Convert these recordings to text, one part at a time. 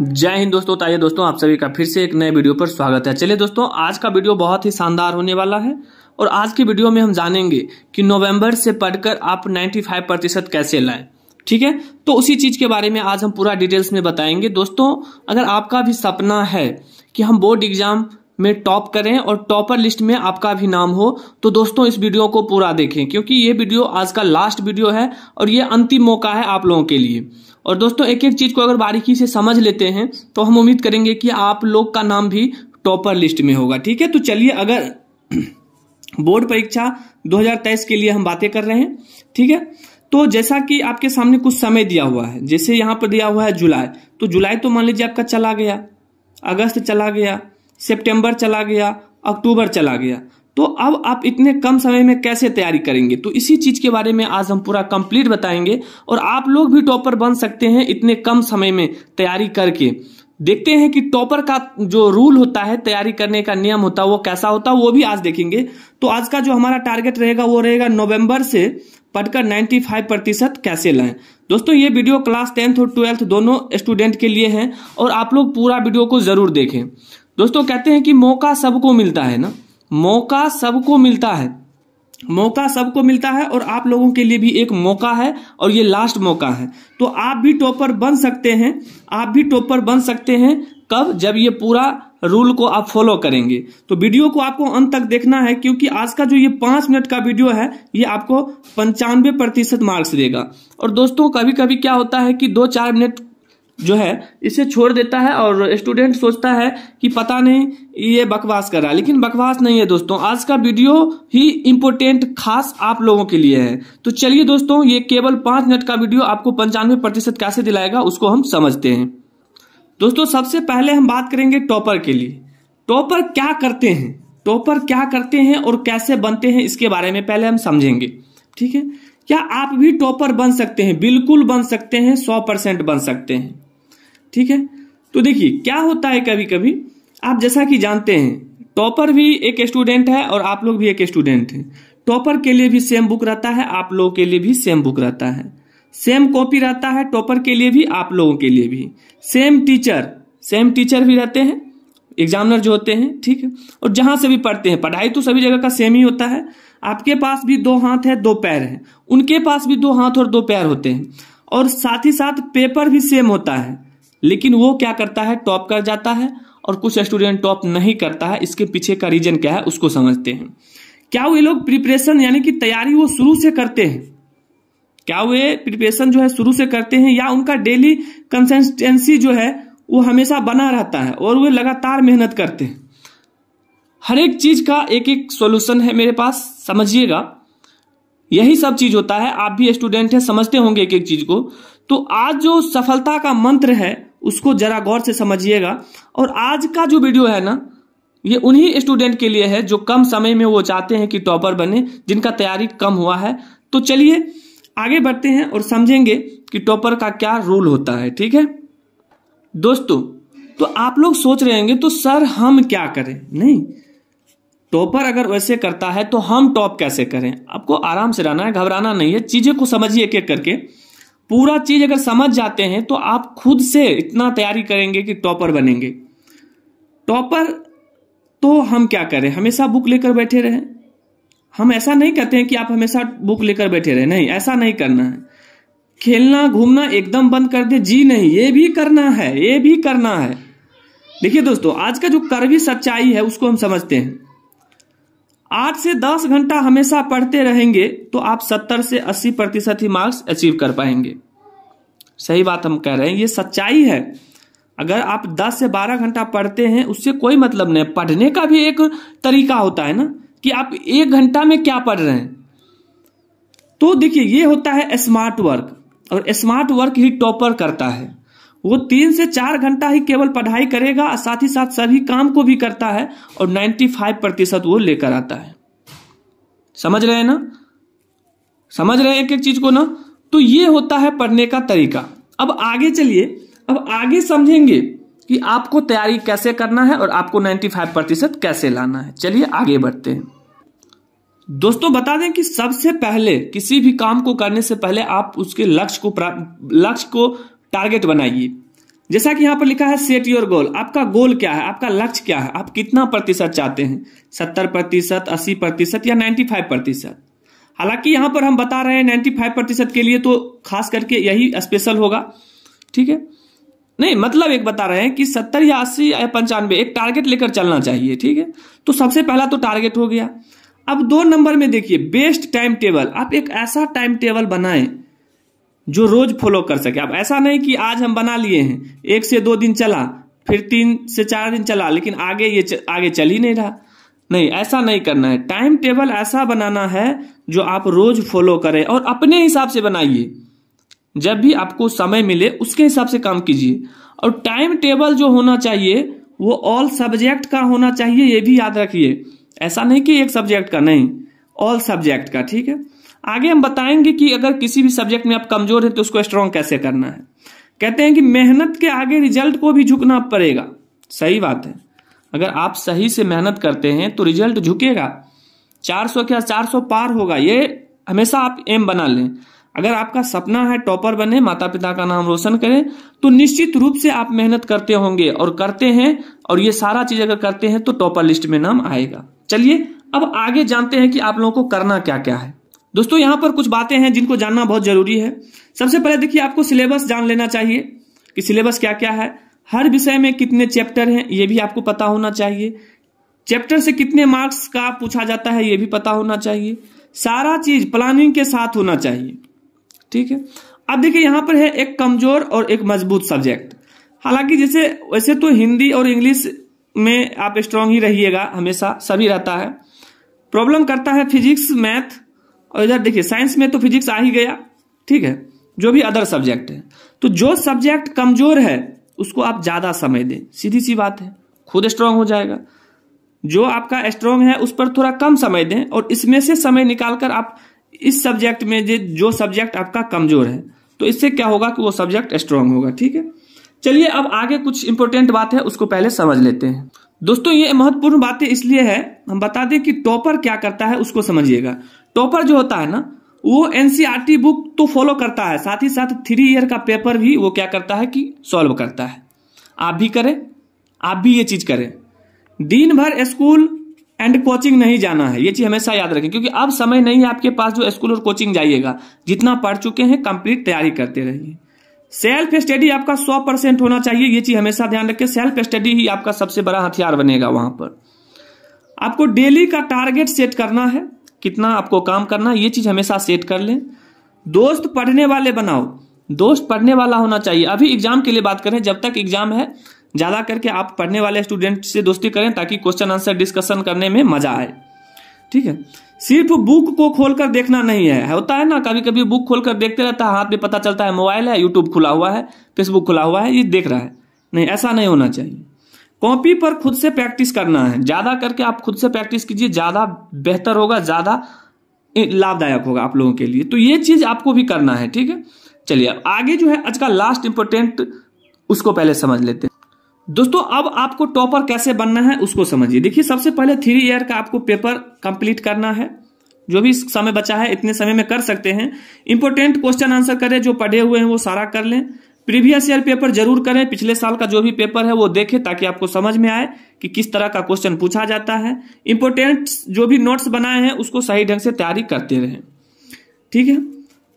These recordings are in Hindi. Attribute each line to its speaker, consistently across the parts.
Speaker 1: जय हिंद दोस्तों ताइए तो दोस्तों आप सभी का फिर से एक नए वीडियो पर स्वागत है चलिए दोस्तों आज का वीडियो बहुत ही शानदार होने वाला है और आज की वीडियो में हम जानेंगे कि नवंबर से पढ़कर आप 95 प्रतिशत कैसे लाएं ठीक है तो उसी चीज के बारे में आज हम पूरा डिटेल्स में बताएंगे दोस्तों अगर आपका भी सपना है कि हम बोर्ड एग्जाम में टॉप करें और टॉपर लिस्ट में आपका भी नाम हो तो दोस्तों इस वीडियो को पूरा देखें क्योंकि ये वीडियो आज का लास्ट वीडियो है और ये अंतिम मौका है आप लोगों के लिए और दोस्तों एक एक चीज़ को अगर बारीकी से समझ लेते हैं तो हम उम्मीद करेंगे कि आप लोग का नाम भी टॉपर लिस्ट में होगा ठीक है तो चलिए अगर बोर्ड परीक्षा 2023 के लिए हम बातें कर रहे हैं ठीक है तो जैसा कि आपके सामने कुछ समय दिया हुआ है जैसे यहां पर दिया हुआ है जुलाई तो जुलाई तो मान लीजिए आपका चला गया अगस्त चला गया सितंबर चला गया अक्टूबर चला गया तो अब आप इतने कम समय में कैसे तैयारी करेंगे तो इसी चीज के बारे में आज हम पूरा कंप्लीट बताएंगे और आप लोग भी टॉपर बन सकते हैं इतने कम समय में तैयारी करके देखते हैं कि टॉपर का जो रूल होता है तैयारी करने का नियम होता है वो कैसा होता है वो भी आज देखेंगे तो आज का जो हमारा टारगेट रहेगा वो रहेगा नवंबर से पढ़कर 95 प्रतिशत कैसे लाएं दोस्तों ये वीडियो क्लास टेंथ और ट्वेल्थ दोनों स्टूडेंट के लिए है और आप लोग पूरा वीडियो को जरूर देखें दोस्तों कहते हैं कि मौका सबको मिलता है ना मौका सबको मिलता है मौका सबको मिलता है और आप लोगों के लिए भी एक मौका है और ये लास्ट मौका है तो आप भी टॉपर बन सकते हैं आप भी टॉपर बन सकते हैं कब जब ये पूरा रूल को आप फॉलो करेंगे तो वीडियो को आपको अंत तक देखना है क्योंकि आज का जो ये पांच मिनट का वीडियो है ये आपको पंचानवे प्रतिशत मार्क्स देगा और दोस्तों कभी कभी क्या होता है कि दो चार मिनट जो है इसे छोड़ देता है और स्टूडेंट सोचता है कि पता नहीं ये बकवास कर रहा है लेकिन बकवास नहीं है दोस्तों आज का वीडियो ही इम्पोर्टेंट खास आप लोगों के लिए है तो चलिए दोस्तों ये केवल पांच मिनट का वीडियो आपको पंचानवे प्रतिशत कैसे दिलाएगा उसको हम समझते हैं दोस्तों सबसे पहले हम बात करेंगे टॉपर के लिए टॉपर क्या करते हैं टॉपर क्या करते हैं और कैसे बनते हैं इसके बारे में पहले हम समझेंगे ठीक है क्या आप भी टॉपर बन सकते हैं बिल्कुल बन सकते हैं सौ परसेंट बन सकते हैं ठीक है तो देखिए क्या होता है कभी कभी आप जैसा कि जानते हैं टॉपर भी एक स्टूडेंट है और आप लोग भी एक स्टूडेंट हैं टॉपर के लिए भी सेम बुक रहता है आप लोगों के लिए भी सेम बुक रहता है सेम कॉपी रहता है टॉपर के लिए भी आप लोगों के लिए भी सेम टीचर सेम टीचर भी रहते हैं एग्जामिनर जो होते हैं ठीक है और जहां से भी पढ़ते हैं पढ़ाई तो सभी जगह का सेम ही होता है आपके पास भी दो हाथ है दो पैर हैं उनके पास भी दो हाथ और दो पैर होते हैं और साथ ही साथ पेपर भी सेम होता है लेकिन वो क्या करता है टॉप कर जाता है और कुछ स्टूडेंट टॉप नहीं करता है इसके पीछे का रीजन क्या है उसको समझते हैं क्या वे लोग प्रिपरेशन यानी कि तैयारी वो शुरू से करते हैं क्या वे प्रिपरेशन जो है शुरू से करते हैं या उनका डेली कंसिस्टेंसी जो है वो हमेशा बना रहता है और वे लगातार मेहनत करते हैं हर एक चीज का एक एक सोल्यूशन है मेरे पास समझिएगा यही सब चीज होता है आप भी स्टूडेंट हैं समझते होंगे एक एक चीज को तो आज जो सफलता का मंत्र है उसको जरा गौर से समझिएगा और आज का जो वीडियो है ना ये उन्हीं स्टूडेंट के लिए है जो कम समय में वो चाहते हैं कि टॉपर बने जिनका तैयारी कम हुआ है तो चलिए आगे बढ़ते हैं और समझेंगे कि टॉपर का क्या रोल होता है ठीक है दोस्तों तो आप लोग सोच रहे होंगे तो सर हम क्या करें नहीं टॉपर अगर वैसे करता है तो हम टॉप कैसे करें आपको आराम से रहना है घबराना नहीं है चीजें को समझिए एक एक करके पूरा चीज अगर समझ जाते हैं तो आप खुद से इतना तैयारी करेंगे कि टॉपर बनेंगे टॉपर तो हम क्या करें हमेशा बुक लेकर बैठे रहें हम ऐसा नहीं कहते हैं कि आप हमेशा बुक लेकर बैठे रहें नहीं ऐसा नहीं करना है खेलना घूमना एकदम बंद कर दे जी नहीं ये भी करना है ये भी करना है देखिए दोस्तों आज का जो करवी सच्चाई है उसको हम समझते हैं आठ से दस घंटा हमेशा पढ़ते रहेंगे तो आप सत्तर से अस्सी प्रतिशत ही मार्क्स अचीव कर पाएंगे सही बात हम कह रहे हैं ये सच्चाई है अगर आप दस से बारह घंटा पढ़ते हैं उससे कोई मतलब नहीं पढ़ने का भी एक तरीका होता है ना कि आप एक घंटा में क्या पढ़ रहे हैं तो देखिए ये होता है स्मार्ट वर्क और स्मार्ट वर्क ही टॉपर करता है वो तीन से चार घंटा ही केवल पढ़ाई करेगा और साथ ही साथ सभी काम को भी करता है और 95 प्रतिशत वो लेकर आता है समझ रहे हैं ना समझ रहे हैं एक एक चीज को ना तो ये होता है पढ़ने का तरीका अब आगे चलिए अब आगे समझेंगे कि आपको तैयारी कैसे करना है और आपको 95 प्रतिशत कैसे लाना है चलिए आगे बढ़ते हैं दोस्तों बता दें कि सबसे पहले किसी भी काम को करने से पहले आप उसके लक्ष्य को लक्ष्य को टारगेट बनाइए जैसा कि यहाँ पर लिखा है सेट योर गोल आपका गोल क्या है आपका लक्ष्य क्या है आप कितना प्रतिशत चाहते हैं सत्तर प्रतिशत अस्सी प्रतिशत या नाइन्टी फाइव प्रतिशत हालांकि यहाँ पर हम बता रहे हैं नाइन्टी फाइव प्रतिशत के लिए तो खास करके यही स्पेशल होगा ठीक है नहीं मतलब एक बता रहे हैं कि सत्तर या अस्सी या पंचानवे एक टारगेट लेकर चलना चाहिए ठीक है तो सबसे पहला तो टारगेट हो गया अब दो नंबर में देखिए बेस्ट टाइम टेबल आप एक ऐसा टाइम टेबल बनाएं जो रोज फॉलो कर सके अब ऐसा नहीं कि आज हम बना लिए हैं एक से दो दिन चला फिर तीन से चार दिन चला लेकिन आगे ये च, आगे चल ही नहीं रहा नहीं ऐसा नहीं करना है टाइम टेबल ऐसा बनाना है जो आप रोज फॉलो करें और अपने हिसाब से बनाइए जब भी आपको समय मिले उसके हिसाब से काम कीजिए और टाइम टेबल जो होना चाहिए वो ऑल सब्जेक्ट का होना चाहिए ये भी याद रखिए ऐसा नहीं कि एक सब्जेक्ट का नहीं ऑल सब्जेक्ट का ठीक है आगे हम बताएंगे कि अगर किसी भी सब्जेक्ट में आप कमजोर हैं तो उसको स्ट्रांग कैसे करना है कहते हैं कि मेहनत के आगे रिजल्ट को भी झुकना पड़ेगा सही बात है अगर आप सही से मेहनत करते हैं तो रिजल्ट झुकेगा 400 क्या 400 पार होगा ये हमेशा आप एम बना लें अगर आपका सपना है टॉपर बने माता पिता का नाम रोशन करें तो निश्चित रूप से आप मेहनत करते होंगे और करते हैं और ये सारा चीज अगर करते हैं तो टॉपर लिस्ट में नाम आएगा चलिए अब आगे जानते हैं कि आप लोगों को करना क्या क्या है दोस्तों यहाँ पर कुछ बातें हैं जिनको जानना बहुत जरूरी है सबसे पहले देखिए आपको सिलेबस जान लेना चाहिए कि सिलेबस क्या क्या है हर विषय में कितने चैप्टर हैं ये भी आपको पता होना चाहिए चैप्टर से कितने मार्क्स का पूछा जाता है ये भी पता होना चाहिए सारा चीज प्लानिंग के साथ होना चाहिए ठीक है अब देखिए यहाँ पर है एक कमजोर और एक मजबूत सब्जेक्ट हालांकि जैसे वैसे तो हिंदी और इंग्लिश में आप स्ट्रांग ही रहिएगा हमेशा सभी रहता है प्रॉब्लम करता है फिजिक्स मैथ और इधर देखिए साइंस में तो फिजिक्स आ ही गया ठीक है जो भी अदर सब्जेक्ट है तो जो सब्जेक्ट कमजोर है उसको आप ज्यादा समय दें सीधी सी बात है खुद स्ट्रांग हो जाएगा जो आपका स्ट्रांग है उस पर थोड़ा कम समय दें और इसमें से समय निकालकर आप इस सब्जेक्ट में जो सब्जेक्ट आपका कमजोर है तो इससे क्या होगा कि वो सब्जेक्ट स्ट्रांग होगा ठीक है चलिए अब आगे कुछ इंपॉर्टेंट बात है उसको पहले समझ लेते हैं दोस्तों ये महत्वपूर्ण बातें इसलिए है हम बता दें कि टॉपर क्या करता है उसको समझिएगा टॉपर जो होता है ना वो एनसीईआरटी बुक e तो फॉलो करता है साथ ही साथ थ्री ईयर का पेपर भी वो क्या करता है कि सॉल्व करता है आप भी करें आप भी ये चीज करें दिन भर स्कूल एंड कोचिंग नहीं जाना है ये चीज हमेशा याद रखें क्योंकि अब समय नहीं है आपके पास जो स्कूल और कोचिंग जाइएगा जितना पढ़ चुके हैं कंप्लीट तैयारी करते रहिए सेल्फ स्टडी आपका सौ परसेंट होना चाहिए ये चीज हमेशा ध्यान रखें सेल्फ स्टडी ही आपका सबसे बड़ा हथियार बनेगा वहां पर आपको डेली का टारगेट सेट करना है कितना आपको काम करना ये चीज हमेशा सेट कर लें दोस्त पढ़ने वाले बनाओ दोस्त पढ़ने वाला होना चाहिए अभी एग्जाम के लिए बात करें जब तक एग्जाम है ज़्यादा करके आप पढ़ने वाले स्टूडेंट से दोस्ती करें ताकि क्वेश्चन आंसर डिस्कशन करने में मजा आए ठीक है सिर्फ बुक को खोलकर देखना नहीं है होता है ना कभी कभी बुक खोलकर देखते रहता है हाथ में पता चलता है मोबाइल है यूट्यूब खुला हुआ है फेसबुक खुला हुआ है ये देख रहा है नहीं ऐसा नहीं होना चाहिए कॉपी पर खुद से प्रैक्टिस करना है ज़्यादा करके आप खुद से प्रैक्टिस कीजिए ज़्यादा बेहतर होगा ज़्यादा लाभदायक होगा आप लोगों के लिए तो ये चीज़ आपको भी करना है ठीक है चलिए अब आगे जो है आज का लास्ट इंपॉर्टेंट उसको पहले समझ लेते हैं दोस्तों अब आपको टॉपर कैसे बनना है उसको समझिए देखिए सबसे पहले थ्री ईयर का आपको पेपर कंप्लीट करना है जो भी समय बचा है इतने समय में कर सकते हैं इंपॉर्टेंट क्वेश्चन आंसर करें जो पढ़े हुए हैं वो सारा कर लें प्रीवियस ईयर पेपर जरूर करें पिछले साल का जो भी पेपर है वो देखें ताकि आपको समझ में आए कि किस तरह का क्वेश्चन पूछा जाता है इंपोर्टेंट जो भी नोट्स बनाए हैं उसको सही ढंग से तैयारी करते रहें ठीक है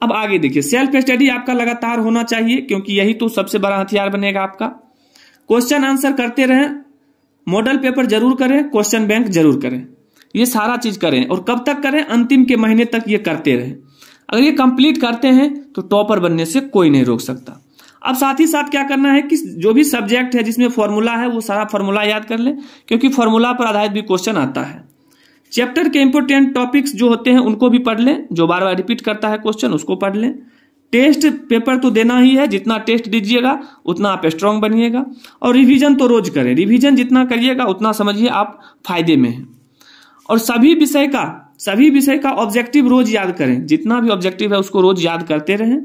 Speaker 1: अब आगे देखिए सेल्फ स्टडी आपका लगातार होना चाहिए क्योंकि यही तो सबसे बड़ा हथियार बनेगा आपका क्वेश्चन आंसर करते रहें मॉडल पेपर जरूर करें क्वेश्चन बैंक जरूर करें ये सारा चीज करें और कब तक करें अंतिम के महीने तक ये करते रहें अगर ये कंप्लीट करते हैं तो टॉपर बनने से कोई नहीं रोक सकता अब साथ ही साथ क्या करना है कि जो भी सब्जेक्ट है जिसमें फॉर्मूला है वो सारा फॉर्मूला याद कर ले क्योंकि फॉर्मूला पर आधारित भी क्वेश्चन आता है चैप्टर के इंपोर्टेंट टॉपिक्स जो होते हैं उनको भी पढ़ लें जो बार बार रिपीट करता है क्वेश्चन उसको पढ़ लें टेस्ट पेपर तो देना ही है जितना टेस्ट दीजिएगा उतना आप स्ट्रांग बनिएगा और रिवीजन तो रोज करें रिवीजन जितना करिएगा उतना समझिए आप फायदे में हैं और सभी विषय का सभी विषय का ऑब्जेक्टिव रोज याद करें जितना भी ऑब्जेक्टिव है उसको रोज याद करते रहें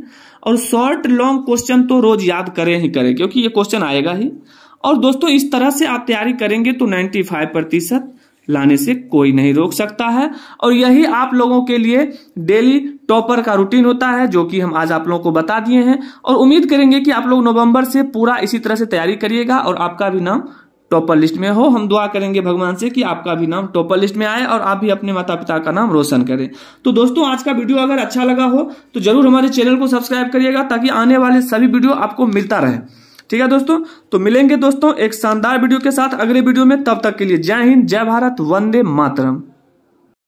Speaker 1: और शॉर्ट लॉन्ग क्वेश्चन तो रोज याद करें ही करें क्योंकि ये क्वेश्चन आएगा ही और दोस्तों इस तरह से आप तैयारी करेंगे तो 95 प्रतिशत लाने से कोई नहीं रोक सकता है और यही आप लोगों के लिए डेली टॉपर का रूटीन होता है जो कि हम आज आप लोगों को बता दिए हैं और उम्मीद करेंगे कि आप लोग नवंबर से पूरा इसी तरह से तैयारी करिएगा और आपका भी नाम टॉपर लिस्ट में हो हम दुआ करेंगे भगवान से कि आपका भी नाम टॉपर लिस्ट में आए और आप भी अपने माता पिता का नाम रोशन करें तो दोस्तों आज का वीडियो अगर अच्छा लगा हो तो जरूर हमारे चैनल को सब्सक्राइब करिएगा ताकि आने वाले सभी वीडियो आपको मिलता रहे ठीक है दोस्तों तो मिलेंगे दोस्तों एक शानदार वीडियो के साथ अगले वीडियो में तब तक के लिए जय हिंद जय भारत वंदे मातरम